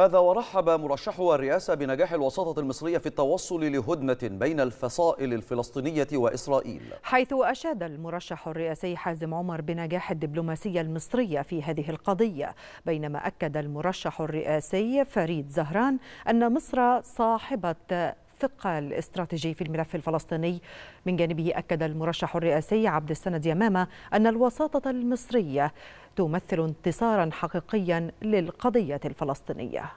هذا ورحب مرشحو الرئاسة بنجاح الوساطة المصرية في التوصل لهدنة بين الفصائل الفلسطينية وإسرائيل حيث أشاد المرشح الرئاسي حازم عمر بنجاح الدبلوماسية المصرية في هذه القضية بينما أكد المرشح الرئاسي فريد زهران أن مصر صاحبة الثقة الاستراتيجي في الملف الفلسطيني من جانبه أكد المرشح الرئاسي عبد السند يمامة أن الوساطة المصرية تمثل انتصارا حقيقيا للقضية الفلسطينية